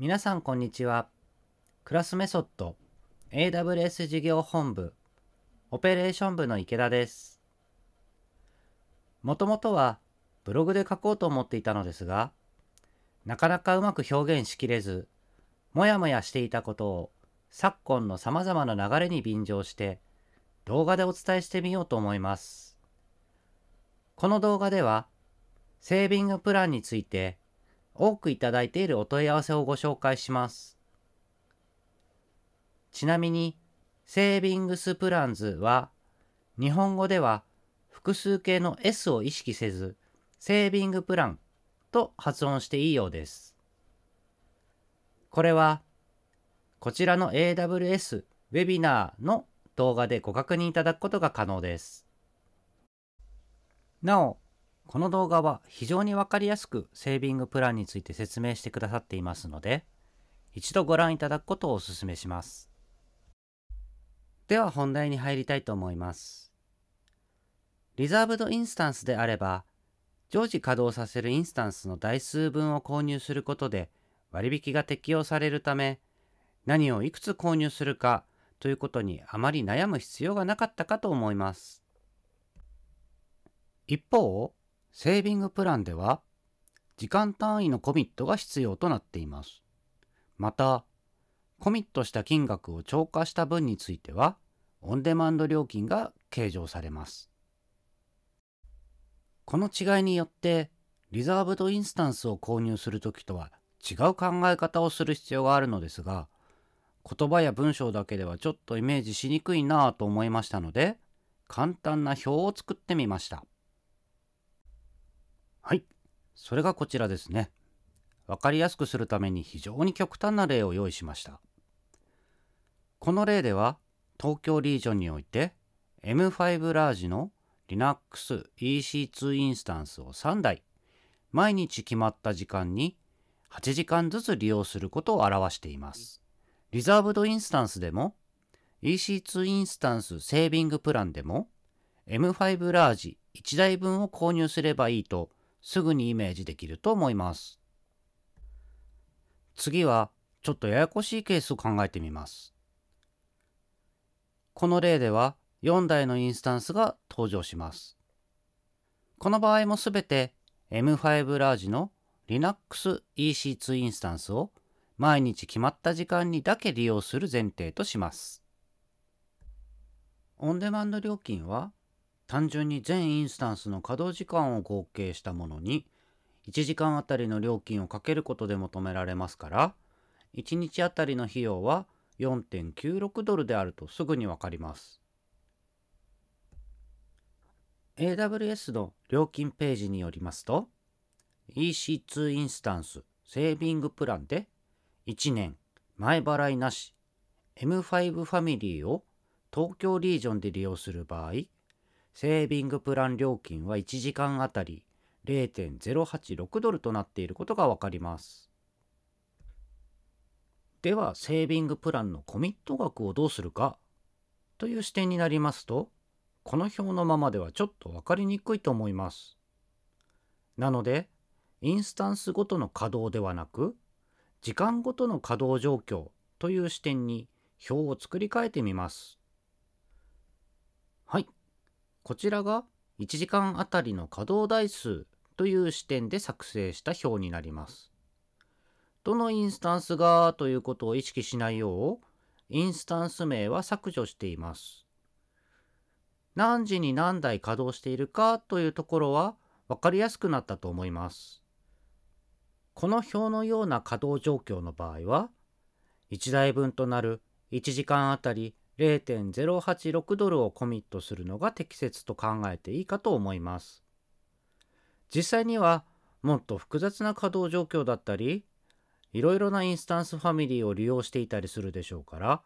皆さんこんにちは。クラスメソッド AWS 事業本部オペレーション部の池田です。もともとはブログで書こうと思っていたのですが、なかなかうまく表現しきれず、もやもやしていたことを昨今の様々な流れに便乗して動画でお伝えしてみようと思います。この動画ではセービングプランについて多くいただいているお問い合わせをご紹介します。ちなみに、セービングスプランズは、日本語では複数形の S を意識せず、セービングプランと発音していいようです。これは、こちらの AWS ウェビナーの動画でご確認いただくことが可能です。なお、この動画は非常にわかりやすくセービングプランについて説明してくださっていますので、一度ご覧いただくことをお勧めします。では本題に入りたいと思います。リザーブドインスタンスであれば、常時稼働させるインスタンスの台数分を購入することで割引が適用されるため、何をいくつ購入するかということにあまり悩む必要がなかったかと思います。一方、セービングプランでは、時間単位のコミットが必要となっています。また、コミットした金額を超過した分については、オンデマンド料金が計上されます。この違いによって、リザーブドインスタンスを購入するときとは違う考え方をする必要があるのですが、言葉や文章だけではちょっとイメージしにくいなぁと思いましたので、簡単な表を作ってみました。はいそれがこちらですねわかりやすくするために非常に極端な例を用意しましたこの例では東京リージョンにおいて M5 ラージの LinuxEC2 インスタンスを3台毎日決まった時間に8時間ずつ利用することを表しています。リザーブドインスタンスでも EC2 インスタンスセービングプランでも M5 ラージ1台分を購入すればいいとすぐにイメージできると思います。次はちょっとややこしいケースを考えてみます。この例では4台のインスタンスが登場します。この場合もすべて M5 ラージの Linux EC2 インスタンスを毎日決まった時間にだけ利用する前提とします。オンデマンド料金は単純に全インスタンスの稼働時間を合計したものに1時間あたりの料金をかけることで求められますから1日あたりの費用は4.96ドルであるとすぐにわかります。AWS の料金ページによりますと EC2 インスタンスセービングプランで1年前払いなし M5 ファミリーを東京リージョンで利用する場合セービングプラン料金は1時間あたり0.086ドルとなっていることがわかります。では、セービングプランのコミット額をどうするかという視点になりますと、この表のままではちょっと分かりにくいと思います。なので、インスタンスごとの稼働ではなく、時間ごとの稼働状況という視点に表を作り変えてみます。こちらが1時間あたりの稼働台数という視点で作成した表になります。どのインスタンスがということを意識しないよう、インスタンス名は削除しています。何時に何台稼働しているかというところは分かりやすくなったと思います。この表のような稼働状況の場合は、1台分となる1時間あたり0.086ドルをコミットするのが適切と考えていいかと思います。実際にはもっと複雑な稼働状況だったり、いろいろなインスタンスファミリーを利用していたりするでしょうから、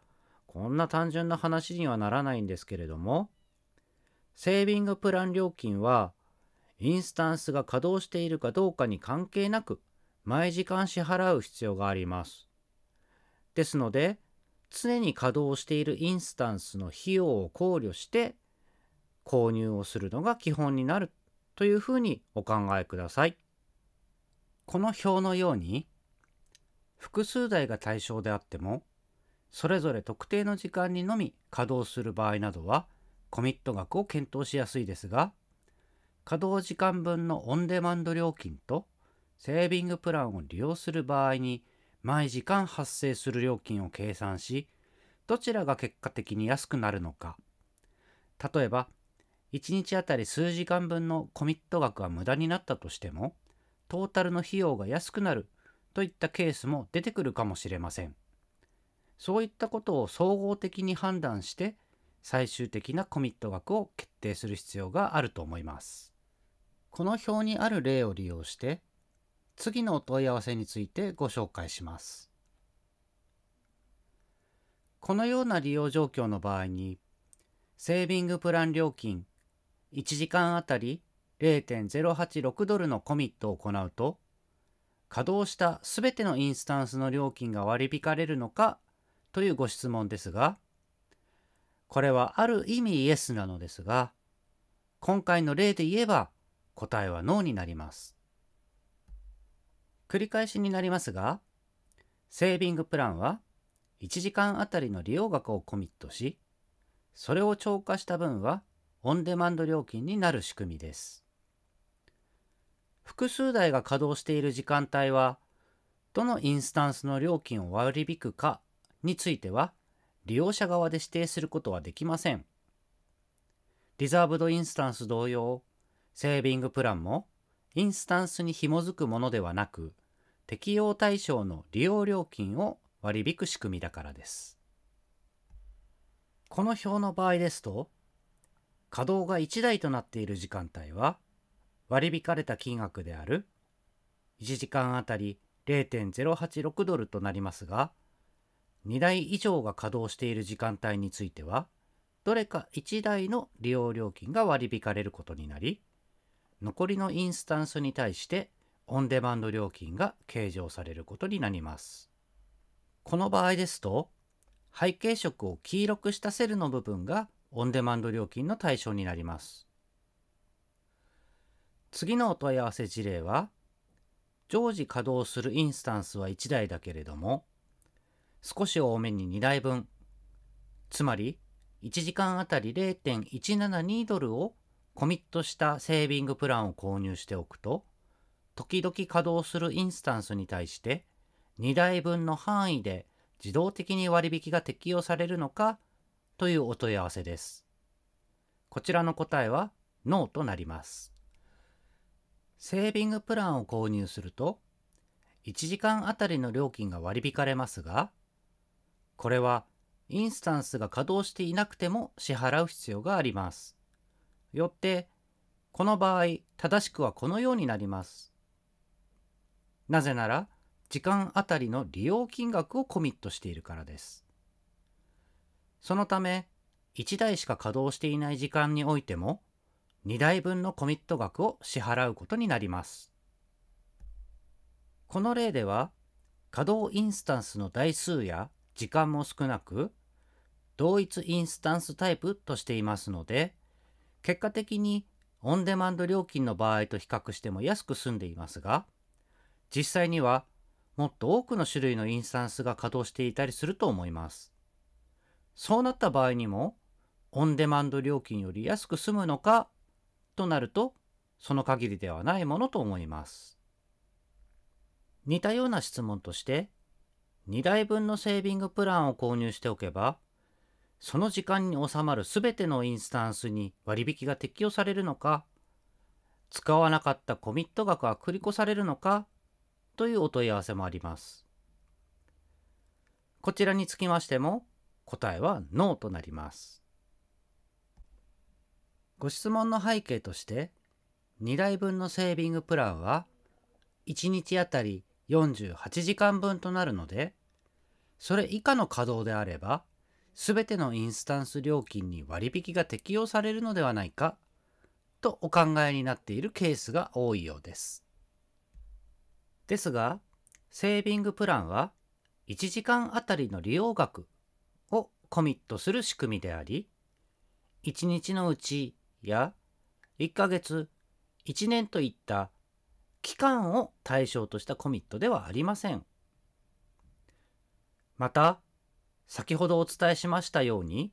こんな単純な話にはならないんですけれども、セービングプラン料金は、インスタンスが稼働しているかどうかに関係なく、毎時間支払う必要があります。ですので、常に稼働しているインスタンスの費用を考慮して購入をするのが基本になるというふうにお考えください。この表のように複数台が対象であってもそれぞれ特定の時間にのみ稼働する場合などはコミット額を検討しやすいですが稼働時間分のオンデマンド料金とセービングプランを利用する場合に毎時間発生する料金を計算し、どちらが結果的に安くなるのか。例えば、1日あたり数時間分のコミット額が無駄になったとしても、トータルの費用が安くなるといったケースも出てくるかもしれません。そういったことを総合的に判断して、最終的なコミット額を決定する必要があると思います。この表にある例を利用して、次のお問い合わせについてご紹介します。このような利用状況の場合に、セービングプラン料金1時間あたり0.086ドルのコミットを行うと、稼働したすべてのインスタンスの料金が割り引かれるのかというご質問ですが、これはある意味イエスなのですが、今回の例で言えば答えはノーになります。繰り返しになりますが、セービングプランは1時間あたりの利用額をコミットし、それを超過した分はオンデマンド料金になる仕組みです。複数台が稼働している時間帯は、どのインスタンスの料金を割り引くかについては、利用者側で指定することはできません。リザーブドインスタンス同様、セービングプランもインスタンスに紐づくものではなく、適用対象の利用料金を割り引く仕組みだからです。この表の場合ですと、稼働が1台となっている時間帯は、割り引かれた金額である1時間あたり0.086ドルとなりますが、2台以上が稼働している時間帯については、どれか1台の利用料金が割り引かれることになり、残りのインスタンスに対してオンデマンド料金が計上されることになります。この場合ですと、背景色を黄色くしたセルの部分がオンデマンド料金の対象になります。次のお問い合わせ事例は、常時稼働するインスタンスは1台だけれども、少し多めに2台分、つまり1時間あたり0.172ドルをコミットしたセービングプランを購入しておくと、時々稼働するインスタンスに対して2台分の範囲で自動的に割引が適用されるのかというお問い合わせです。こちらの答えは NO となります。セービングプランを購入すると1時間あたりの料金が割り引かれますがこれはインスタンスが稼働していなくても支払う必要があります。よってこの場合正しくはこのようになります。なぜなら時間あたりの利用金額をコミットしているからです。そのため1台しか稼働していない時間においても2台分のコミット額を支払うことになります。この例では稼働インスタンスの台数や時間も少なく同一インスタンスタイプとしていますので結果的にオンデマンド料金の場合と比較しても安く済んでいますが実際にはもっと多くの種類のインスタンスが稼働していたりすると思います。そうなった場合にも、オンデマンド料金より安く済むのかとなると、その限りではないものと思います。似たような質問として、2台分のセービングプランを購入しておけば、その時間に収まる全てのインスタンスに割引が適用されるのか、使わなかったコミット額は繰り越されるのかというお問い合わせもあります。こちらにつきましても答えは NO となります。ご質問の背景として2台分のセービングプランは1日あたり48時間分となるのでそれ以下の稼働であれば全てのインスタンス料金に割引が適用されるのではないかとお考えになっているケースが多いようです。ですが、セービングプランは1時間あたりの利用額をコミットする仕組みであり、1日のうちや1ヶ月、1年といった期間を対象としたコミットではありません。また、先ほどお伝えしましたように、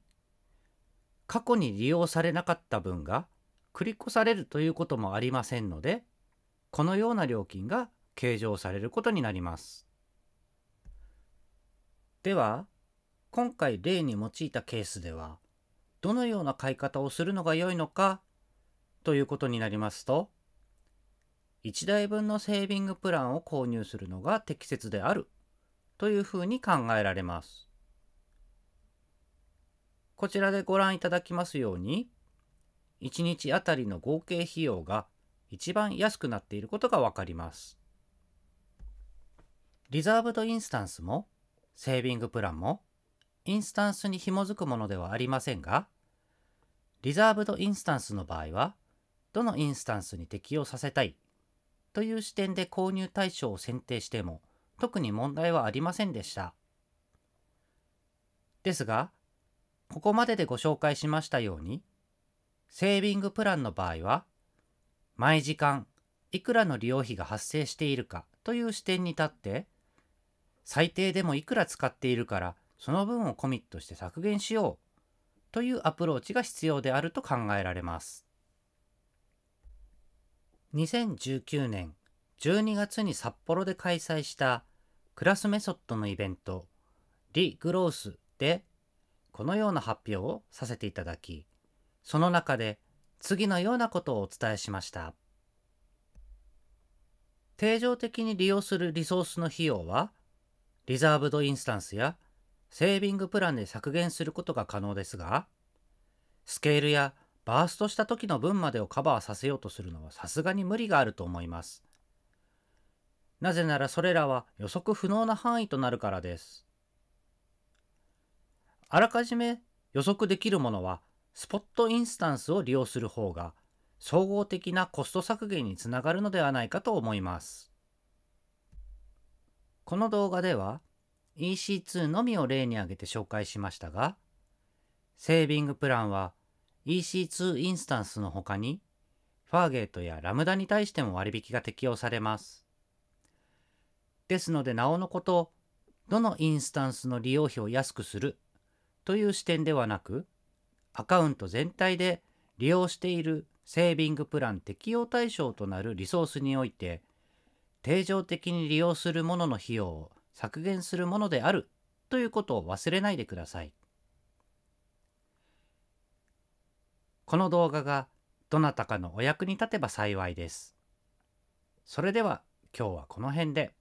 過去に利用されなかった分が繰り越されるということもありませんので、このような料金が計上されることになります。では、今回例に用いたケースでは、どのような買い方をするのが良いのかということになりますと、1台分のセービングプランを購入するのが適切であるというふうに考えられます。こちらでご覧いただきますように、1日あたりの合計費用が一番安くなっていることがわかります。リザーブドインスタンスも、セービングプランも、インスタンスに紐づくものではありませんが、リザーブドインスタンスの場合は、どのインスタンスに適用させたいという視点で購入対象を選定しても特に問題はありませんでした。ですが、ここまででご紹介しましたように、セービングプランの場合は、毎時間いくらの利用費が発生しているかという視点に立って、最低でもいくら使っているからその分をコミットして削減しようというアプローチが必要であると考えられます2019年12月に札幌で開催したクラスメソッドのイベントリ・グロースでこのような発表をさせていただきその中で次のようなことをお伝えしました定常的に利用するリソースの費用はリザーブドインスタンスやセービングプランで削減することが可能ですが、スケールやバーストした時の分までをカバーさせようとするのはさすがに無理があると思います。なぜならそれらは予測不能な範囲となるからです。あらかじめ予測できるものはスポットインスタンスを利用する方が総合的なコスト削減につながるのではないかと思います。この動画では EC2 のみを例に挙げて紹介しましたが、セービングプランは EC2 インスタンスの他に、ファーゲートやラムダに対しても割引が適用されます。ですので、なおのこと、どのインスタンスの利用費を安くするという視点ではなく、アカウント全体で利用しているセービングプラン適用対象となるリソースにおいて、定常的に利用するものの費用を削減するものであるということを忘れないでください。この動画がどなたかのお役に立てば幸いです。それでは今日はこの辺で。